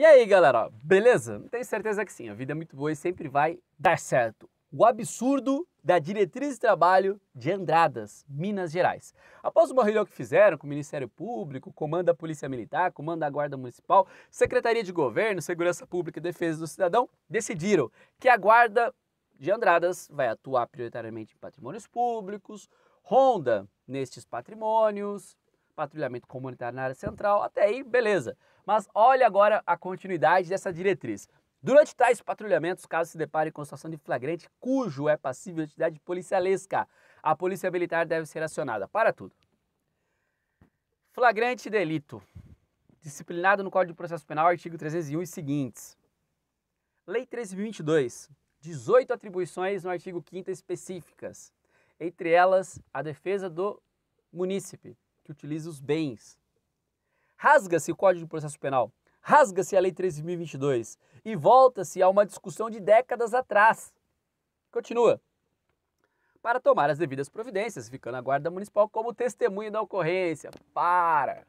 E aí, galera, beleza? Tenho certeza que sim, a vida é muito boa e sempre vai dar certo. O absurdo da diretriz de trabalho de Andradas, Minas Gerais. Após o barulho que fizeram com o Ministério Público, comando da Polícia Militar, comando da Guarda Municipal, Secretaria de Governo, Segurança Pública e Defesa do Cidadão, decidiram que a Guarda de Andradas vai atuar prioritariamente em patrimônios públicos, ronda nestes patrimônios, patrulhamento comunitário na área central, até aí, beleza. Mas olha agora a continuidade dessa diretriz. Durante tais patrulhamentos, caso se depare com situação de flagrante cujo é passível de atividade policialesca, a polícia militar deve ser acionada. Para tudo. Flagrante delito. Disciplinado no Código de Processo Penal, artigo 301 e seguintes. Lei 1322. 18 atribuições no artigo 5 específicas. Entre elas, a defesa do munícipe, que utiliza os bens rasga-se o Código de Processo Penal, rasga-se a Lei 13.022 e volta-se a uma discussão de décadas atrás. Continua. Para tomar as devidas providências, ficando a Guarda Municipal como testemunha da ocorrência. Para!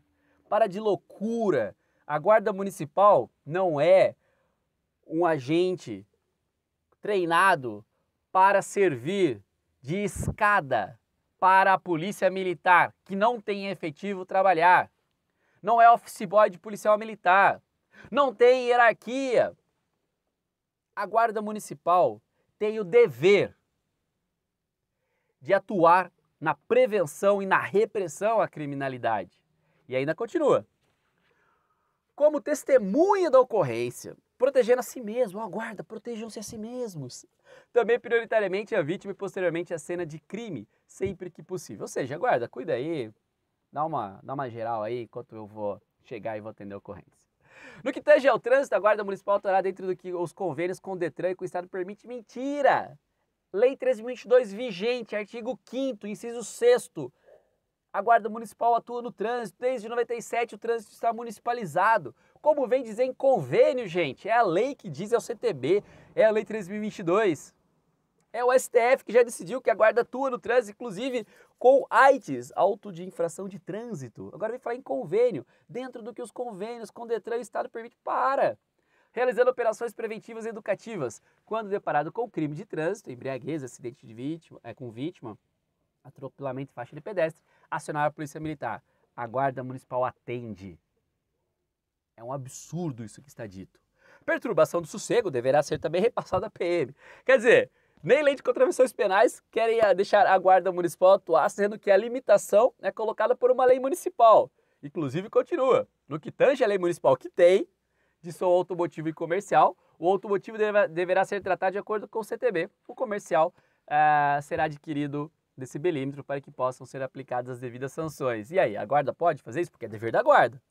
Para de loucura! A Guarda Municipal não é um agente treinado para servir de escada para a Polícia Militar, que não tem efetivo trabalhar não é office boy de policial militar, não tem hierarquia. A Guarda Municipal tem o dever de atuar na prevenção e na repressão à criminalidade. E ainda continua. Como testemunha da ocorrência, protegendo a si mesmo, a guarda, protejam-se a si mesmos. Também prioritariamente a vítima e posteriormente a cena de crime, sempre que possível. Ou seja, guarda, cuida aí, Dá uma, dá uma geral aí enquanto eu vou chegar e vou atender ocorrência. No que tange ao trânsito, a Guarda Municipal atuará dentro do que os convênios com o Detran e com o Estado permite mentira. Lei 13.022 vigente, artigo 5 inciso 6 a Guarda Municipal atua no trânsito. Desde 97 o trânsito está municipalizado. Como vem dizer em convênio, gente, é a lei que diz, é o CTB, é a Lei 3022. É o STF que já decidiu que a guarda atua no trânsito, inclusive com AIDS, auto de infração de trânsito. Agora vem falar em convênio, dentro do que os convênios com o Detran e o Estado permite para. Realizando operações preventivas e educativas, quando deparado com crime de trânsito, embriaguez, acidente de vítima, é, com vítima, atropelamento em faixa de pedestre, acionar a polícia militar. A guarda municipal atende. É um absurdo isso que está dito. Perturbação do sossego deverá ser também repassada à PM. Quer dizer, nem lei de contravenções penais querem ah, deixar a guarda municipal atuar, sendo que a limitação é colocada por uma lei municipal. Inclusive, continua. No que tange a lei municipal que tem, de som automotivo e comercial, o automotivo deverá ser tratado de acordo com o CTB. O comercial ah, será adquirido desse belímetro para que possam ser aplicadas as devidas sanções. E aí, a guarda pode fazer isso? Porque é dever da guarda.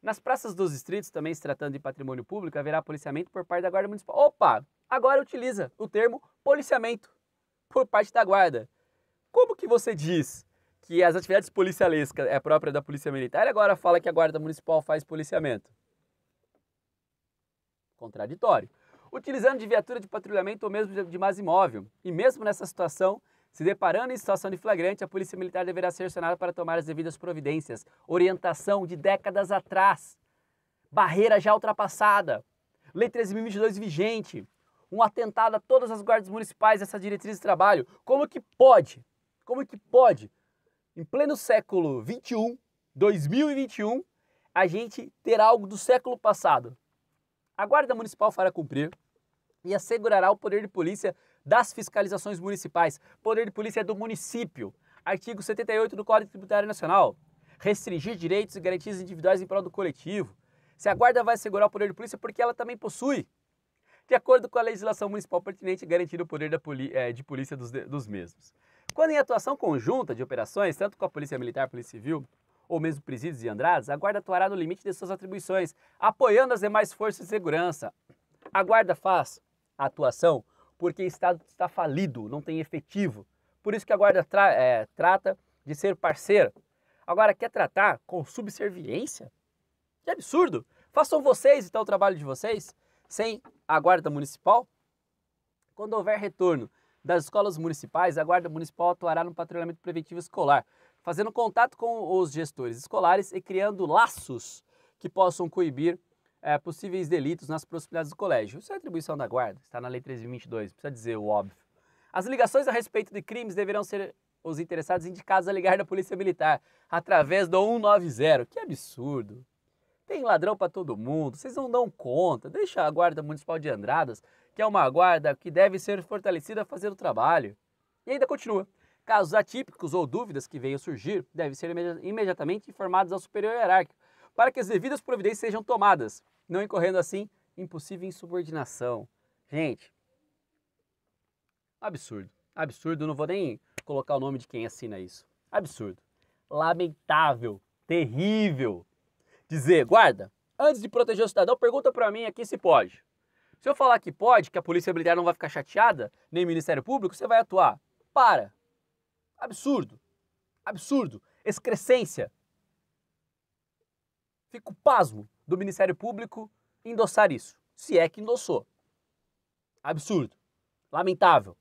Nas praças dos distritos, também se tratando de patrimônio público, haverá policiamento por parte da Guarda Municipal. Opa! Agora utiliza o termo policiamento por parte da Guarda. Como que você diz que as atividades policialescas é própria da Polícia Militar e agora fala que a Guarda Municipal faz policiamento? Contraditório. Utilizando de viatura de patrulhamento ou mesmo de mais imóvel. E mesmo nessa situação, se deparando em situação de flagrante, a Polícia Militar deverá ser acionada para tomar as devidas providências. Orientação de décadas atrás. Barreira já ultrapassada. Lei 13.022 vigente. Um atentado a todas as guardas municipais essa diretriz de trabalho. Como que pode? Como que pode? Em pleno século 21, 2021, a gente ter algo do século passado. A Guarda Municipal fará cumprir e assegurará o poder de polícia das fiscalizações municipais. Poder de polícia é do município. Artigo 78 do Código Tributário Nacional. Restringir direitos e garantias individuais em prol do coletivo. Se a guarda vai assegurar o poder de polícia é porque ela também possui, de acordo com a legislação municipal pertinente, garantir o poder é, de polícia dos, dos mesmos. Quando em atuação conjunta de operações, tanto com a Polícia Militar, Polícia Civil, ou mesmo presídios e andradas, a guarda atuará no limite de suas atribuições, apoiando as demais forças de segurança. A guarda faz a atuação porque o Estado está falido, não tem efetivo. Por isso que a guarda tra é, trata de ser parceira. Agora, quer tratar com subserviência? Que absurdo! Façam vocês, então, o trabalho de vocês, sem a guarda municipal. Quando houver retorno das escolas municipais, a Guarda Municipal atuará no patrulhamento preventivo escolar, fazendo contato com os gestores escolares e criando laços que possam coibir é, possíveis delitos nas proximidades do colégio. Isso é atribuição da guarda, está na Lei 13.022, precisa dizer o óbvio. As ligações a respeito de crimes deverão ser os interessados indicados a ligar da Polícia Militar através do 190. Que absurdo! Tem ladrão para todo mundo, vocês não dão conta. Deixa a Guarda Municipal de Andradas, que é uma guarda que deve ser fortalecida a fazer o trabalho. E ainda continua. Casos atípicos ou dúvidas que venham surgir devem ser imediatamente informados ao superior hierárquico para que as devidas providências sejam tomadas, não incorrendo assim impossível insubordinação. Gente, absurdo. Absurdo, não vou nem colocar o nome de quem assina isso. Absurdo. Lamentável, terrível. Dizer, guarda, antes de proteger o cidadão, pergunta para mim aqui se pode. Se eu falar que pode, que a Polícia Militar não vai ficar chateada, nem o Ministério Público, você vai atuar. Para. Absurdo. Absurdo. Excrescência. Fico pasmo do Ministério Público endossar isso, se é que endossou. Absurdo. Lamentável.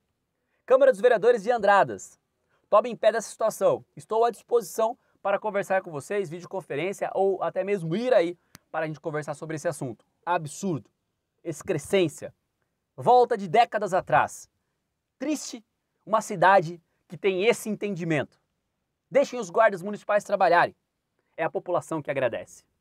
Câmara dos Vereadores de Andradas. Tomem pé dessa situação. Estou à disposição para conversar com vocês, videoconferência ou até mesmo ir aí para a gente conversar sobre esse assunto. Absurdo. Excrescência. Volta de décadas atrás. Triste uma cidade que tem esse entendimento. Deixem os guardas municipais trabalharem. É a população que agradece.